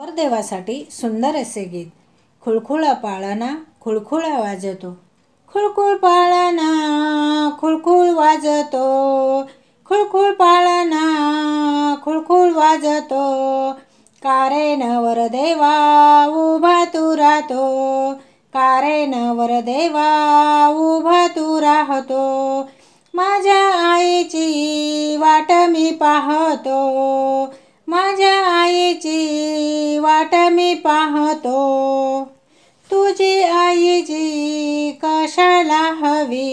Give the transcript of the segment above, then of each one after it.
वरदेवासाठी सुंदर असे गीत खुळखुळा पाळना खुळखुळा वाजतो खुळखुळ पाळना खुळखुळ वाजतो खुळखुळ पाळना खुळखुळ वाजतो कारे न वरदेवा उभा तू राहतो कारे न वरदेवा उभा तू राहतो माझ्या आईची वाट मी पाहतो माझ्या आईची पाहतो तुझी आई जी कशाला हवी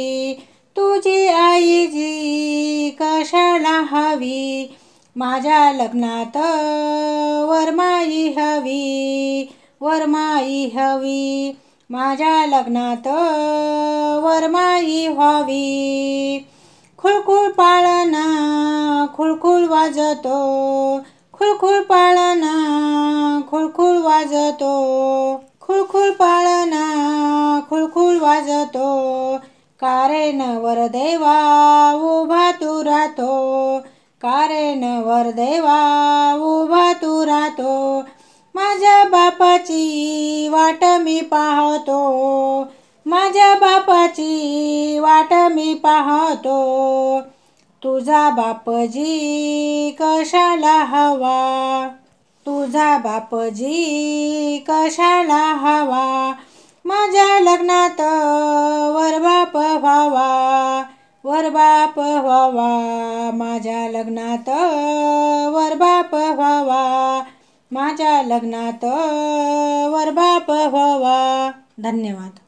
तुझी आई जी कशाला हवी माझ्या लग्नात वरमाई हवी वरमाई हवी माझ्या लग्नात वरमाई व्हावी खुळखुळ पाळना खुळखुळ वाजतो खुळखुळ पाळणा खुळखुळ वाजतो खुळखुळ पाळणा खुळखुळ वाजतो कारे नवर देवा उभा तू राहतो कारे नवर देवा उभा तू राहतो माझ्या बापाची वाट मी पाहतो माझ्या बापाची वाट मी पाहतो तुझा बापजी कशाला हवा तुझा बापजी कशाला हवा माझ्या लग्नात वर बाप व्हावा बाप व्हावा माझ्या लग्नात वर बाप व्हावा माझ्या लग्नात वर बाप व्हावा धन्यवाद